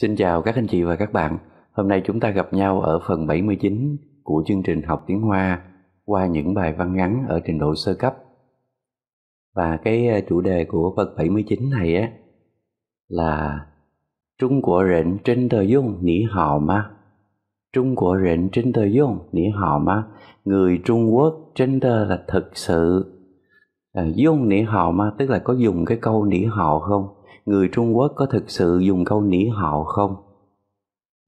Xin chào các anh chị và các bạn. Hôm nay chúng ta gặp nhau ở phần 79 của chương trình học tiếng Hoa qua những bài văn ngắn ở trình độ sơ cấp. Và cái ờ, chủ đề của phần 79 này á là Trung Quốc rỉnh trên tờ dung nỉ hào ma. Trung Quốc rỉnh trên tờ dung nỉ hào ma. Người Trung Quốc trên tờ là thật sự. À, dung nỉ hào ma tức là có dùng cái câu nỉ hào không? người Trung Quốc có thực sự dùng câu nỉ họ không?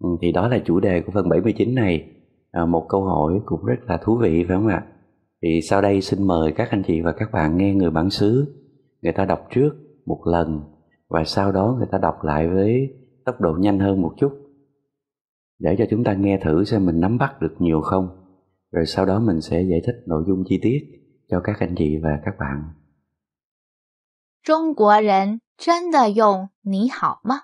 Ừ, thì đó là chủ đề của phần 79 này, à, một câu hỏi cũng rất là thú vị phải không ạ? Thì sau đây xin mời các anh chị và các bạn nghe người bản xứ, người ta đọc trước một lần và sau đó người ta đọc lại với tốc độ nhanh hơn một chút để cho chúng ta nghe thử xem mình nắm bắt được nhiều không rồi sau đó mình sẽ giải thích nội dung chi tiết cho các anh chị và các bạn 中国人真的用你好吗？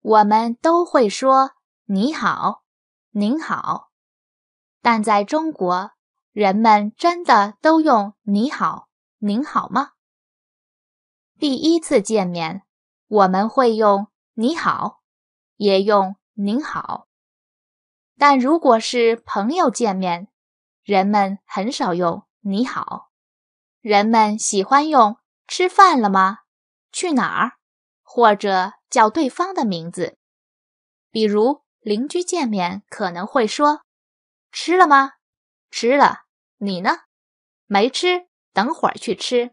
我们都会说你好、您好，但在中国，人们真的都用你好、您好吗？第一次见面，我们会用你好，也用您好，但如果是朋友见面，人们很少用你好，人们喜欢用。吃饭了吗？去哪儿？或者叫对方的名字，比如邻居见面可能会说：“吃了吗？”“吃了。”你呢？“没吃。”等会儿去吃。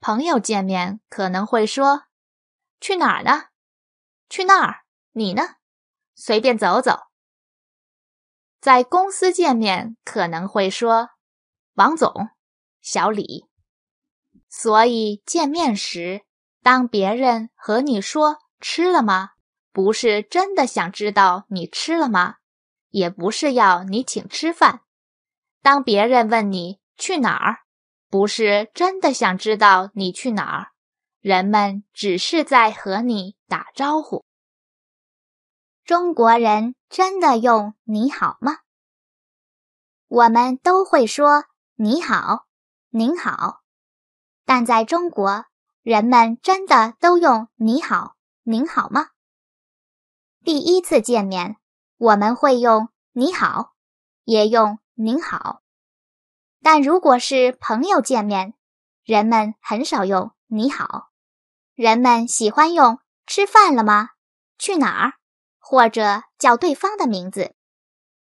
朋友见面可能会说：“去哪儿呢？”“去那儿。”你呢？“随便走走。”在公司见面可能会说：“王总。”“小李。”所以见面时，当别人和你说“吃了吗”，不是真的想知道你吃了吗？也不是要你请吃饭。当别人问你去哪儿，不是真的想知道你去哪儿，人们只是在和你打招呼。中国人真的用“你好”吗？我们都会说“你好”，“您好”。但在中国，人们真的都用“你好”“您好”吗？第一次见面，我们会用“你好”，也用“您好”。但如果是朋友见面，人们很少用“你好”，人们喜欢用“吃饭了吗？去哪儿？”或者叫对方的名字。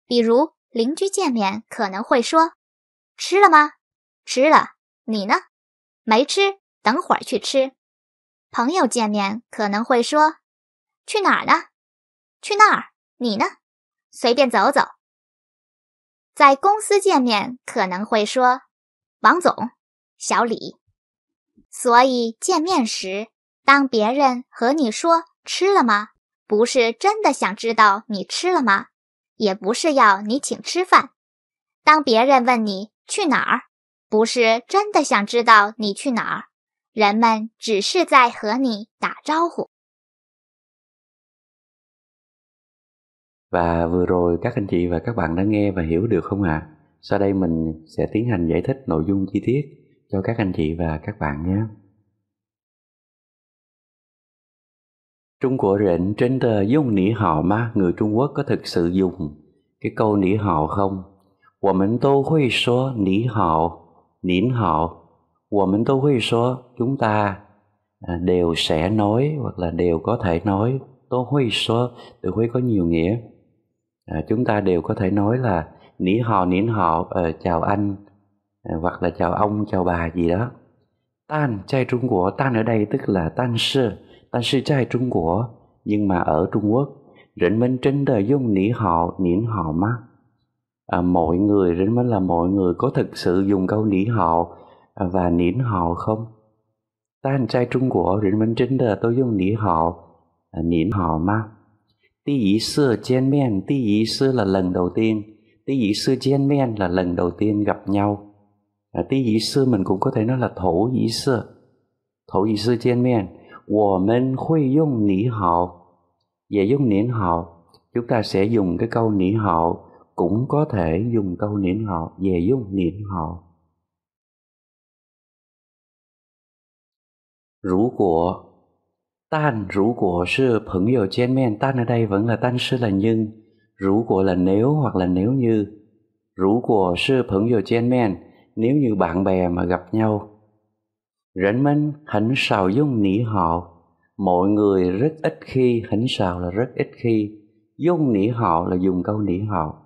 比如邻居见面可能会说：“吃了吗？吃了，你呢？”没吃，等会儿去吃。朋友见面可能会说：“去哪儿呢？”“去那儿。”“你呢？”“随便走走。”在公司见面可能会说：“王总，小李。”所以见面时，当别人和你说“吃了吗？”不是真的想知道你吃了吗？也不是要你请吃饭。当别人问你“去哪儿？”不是真的想知道你去哪儿，人们只是在和你打招呼。Và vừa rồi các anh chị và các bạn đã nghe và hiểu được không ạ? Sau đây mình sẽ tiến hành giải thích nội dung chi tiết cho các anh chị và các bạn nhé. Trung Quốc rỉnh trên tờ dùng nỉ họ mà người Trung Quốc có thực sự dùng cái câu nỉ họ không? 我们都会说你好。nín hậu chúng ta à, đều sẽ nói hoặc là đều có thể nói tôi huy số từ huy có nhiều nghĩa à, chúng ta đều có thể nói là nỉ họ nỉ họ à, chào anh à, hoặc là chào ông chào bà gì đó tan chai trung quốc tan ở đây tức là tan sư tan sư chai trung quốc nhưng mà ở trung quốc rỉnh minh trên đời dùng nỉ họ nỉ họ mắt à, mọi người đến mới là mọi người có thực sự dùng câu nỉ họ à, và nín họ không ta anh trai trung quốc đến mới chính là tôi dùng nỉ họ, à, nín hào mà tí ý sư chen men tí ý sư là lần đầu tiên tí ý sư chen men là lần đầu tiên gặp nhau à, tí ý sư mình cũng có thể nói là thổ ý sư thổ ý sư chen men 我们会用你好，也用您好。Chúng dạ, ta sẽ dùng cái câu nỉ họ。cũng có thể dùng câu niệm họ về dùng niệm họ rũ của tan rũ của sư phẫn dầu trên men tan ở đây vẫn là tan sư là nhưng rũ của là nếu hoặc là nếu như rũ của sư phẫn dầu trên men nếu như bạn bè mà gặp nhau rảnh mình hẳn sào dung nỉ họ mọi người rất ít khi hẳn sào là rất ít khi dung nỉ họ là dùng câu nỉ họ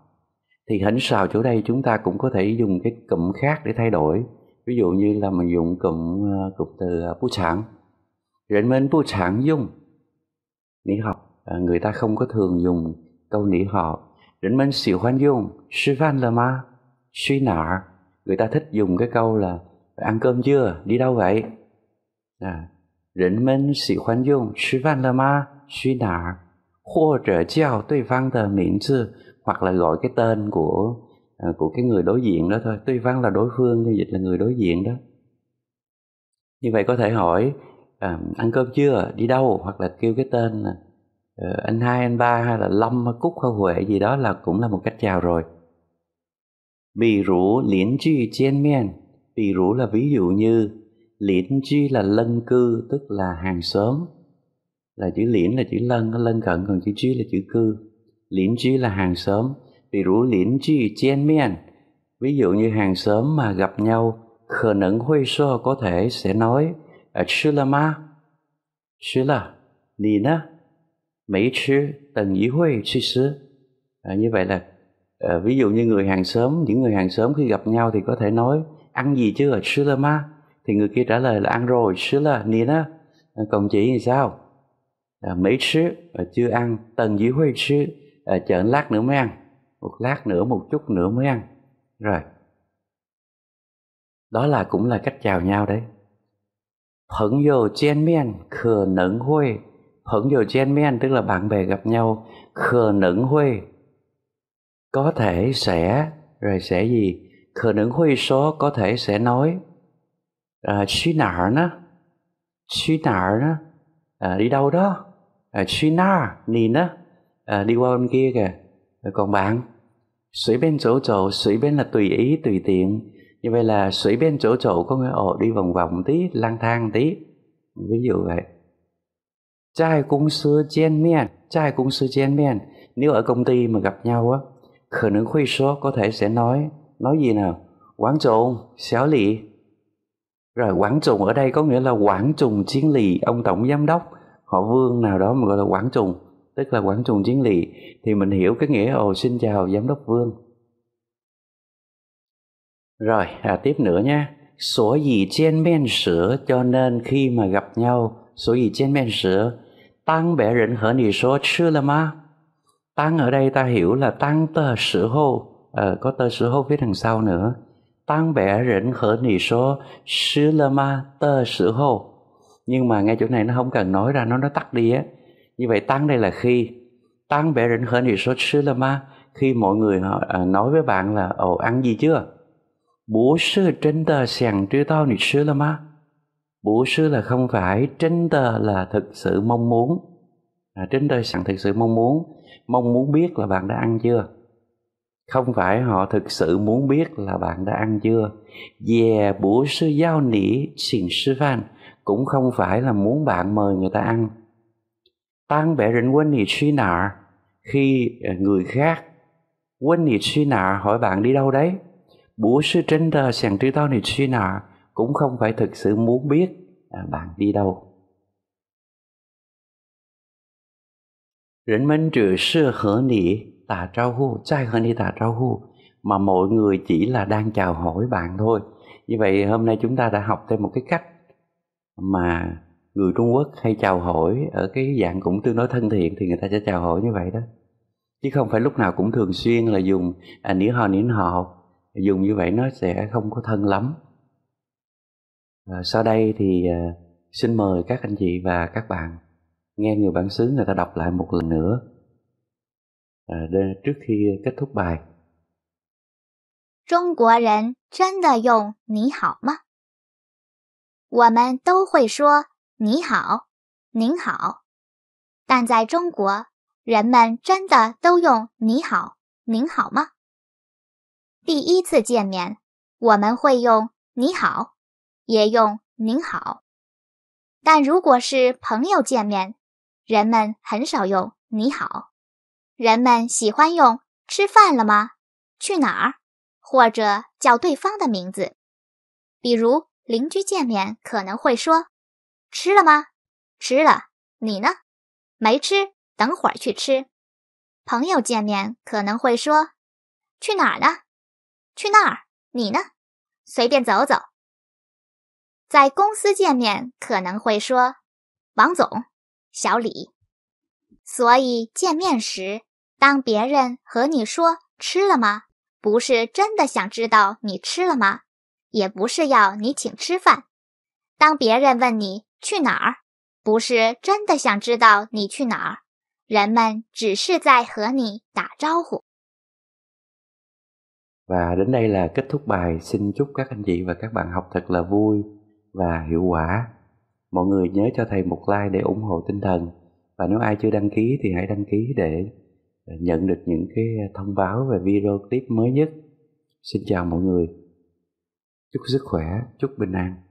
thì hẳn sao chỗ đây chúng ta cũng có thể dùng cái cụm khác để thay đổi ví dụ như là mình dùng cụm ờ, cụm từ bút sản rỉnh mến bút sản dung nỉ học à, ờ, người ta không có thường dùng câu nỉ họ rỉnh mến xỉu hoan dung sư văn là ma suy nạ người ta thích dùng cái câu là ăn cơm chưa đi đâu vậy à rỉnh mến xỉu hoan dung sư văn là ma suy nạ 或者叫对方的名字 hoặc là gọi cái tên của à, của cái người đối diện đó thôi tuy văn là đối phương nhưng dịch là người đối diện đó như vậy có thể hỏi à, ăn cơm chưa đi đâu hoặc là kêu cái tên là ờ, anh hai anh ba hay là lâm hay cúc hay huệ gì đó là cũng là một cách chào rồi Bì rủ liễn chi chen men Bì rủ là ví dụ như Liễn chi là lân cư tức là hàng xóm Là chữ liễn là chữ lân, lân cận Còn chữ chi là chữ cư Lín chi là hàng xóm, ví dụ lín chi chien miên. Ví dụ như hàng xóm mà gặp nhau, khờ nẫn huy sơ có thể sẽ nói Chứ là ma? Chứ là, nì nè, mấy chứ tầng ý huy chi sư. À, như vậy là à, ví dụ như người hàng xóm, những người hàng xóm khi gặp nhau thì có thể nói ăn gì chưa ở Sri ma thì người kia trả lời là ăn rồi Sri La Nina à, còn chị thì sao à, mấy chứ à, chưa ăn tần dĩ huy chứ à, chờ lát nữa mới ăn một lát nữa một chút nữa mới ăn rồi đó là cũng là cách chào nhau đấy Phấn dồ chen miên khờ nấn huê Phấn dồ chen miên tức là bạn bè gặp nhau khờ nấn huê Có thể sẽ Rồi sẽ gì Khờ nấn huê số có thể sẽ nói à, Suy nả nó Suy nả nó à, Đi đâu đó à, Suy nà nì nó à, đi qua bên kia kìa rồi còn bạn sủy bên chỗ chỗ sủy bên là tùy ý tùy tiện như vậy là sủy bên chỗ chỗ có nghĩa ồ đi vòng vòng tí lang thang tí ví dụ vậy trai cung sư chen miên trai cung sư chen miên nếu ở công ty mà gặp nhau á khả năng khuy số có thể sẽ nói nói gì nào quảng trùng xéo lì rồi quảng trùng ở đây có nghĩa là quảng trùng chiến lì ông tổng giám đốc họ vương nào đó mà gọi là quảng trùng tức là quảng trường chiến lỵ thì mình hiểu cái nghĩa ồ xin chào giám đốc vương rồi à, tiếp nữa nha sổ gì trên men sữa cho nên khi mà gặp nhau sổ gì trên men sữa tăng bẻ rỉnh hở nì số chưa là ma tăng ở đây ta hiểu là tăng tờ sữa hô à, có tờ sữa hô phía đằng sau nữa tăng bẻ rỉnh hở nì số sư là ma tờ sữa hô nhưng mà nghe chỗ này nó không cần nói ra nó nó tắt đi á như vậy tăng đây là khi tăng bẻ rỉnh khởi niệm số sư là ma khi mọi người họ à, nói với bạn là ồ ăn gì chưa bố sư trên tờ sàng trư tao niệm sư là ma bố sư là không phải trên tờ là thực sự mong muốn à, trên tờ sàng thực sự mong muốn mong muốn biết là bạn đã ăn chưa không phải họ thực sự muốn biết là bạn đã ăn chưa về bữa sư giao nỉ xin sư phan cũng không phải là muốn bạn mời người ta ăn Tăng bẻ rỉnh quên nị suy nạ khi ờ, người khác quên nị suy nạ hỏi bạn đi đâu đấy. Bố sư trên tờ sàng trí tao nị suy nạ cũng không phải thực sự muốn biết à, bạn đi đâu. 人们只是和你打招呼，再和你打招呼 mà mọi người chỉ là đang chào hỏi bạn thôi. Như vậy hôm nay chúng ta đã học thêm một cái cách mà người Trung Quốc hay chào hỏi ở cái dạng cũng tương đối thân thiện thì người ta sẽ chào hỏi như vậy đó chứ không phải lúc nào cũng thường xuyên là dùng à, nỉ hò nỉ họ dùng như vậy nó sẽ không có thân lắm à, sau đây thì à, xin mời các anh chị và các bạn nghe người bản xứ người ta đọc lại một lần nữa à, để, trước khi kết thúc bài Trung Quốc 中国人真的用“你好吗”？我们都会说你好，您好，但在中国，人们真的都用“你好”“您好”吗？第一次见面，我们会用“你好”，也用“您好”。但如果是朋友见面，人们很少用“你好”，人们喜欢用“吃饭了吗？去哪儿？”或者叫对方的名字。比如邻居见面可能会说。吃了吗？吃了。你呢？没吃。等会儿去吃。朋友见面可能会说：“去哪儿呢？”“去那儿。”你呢？随便走走。在公司见面可能会说：“王总，小李。”所以见面时，当别人和你说“吃了吗”，不是真的想知道你吃了吗？也不是要你请吃饭。当别人问你。去哪儿？不是真的想知道你去哪儿，人们只是在和你打招呼。Và đến đây là kết thúc bài. Xin chúc các anh chị và các bạn học thật là vui và hiệu quả. Mọi người nhớ cho thầy một like để ủng hộ tinh thần. Và nếu ai chưa đăng ký thì hãy đăng ký để nhận được những cái thông báo về video clip mới nhất. Xin chào mọi người. Chúc sức khỏe, chúc bình an.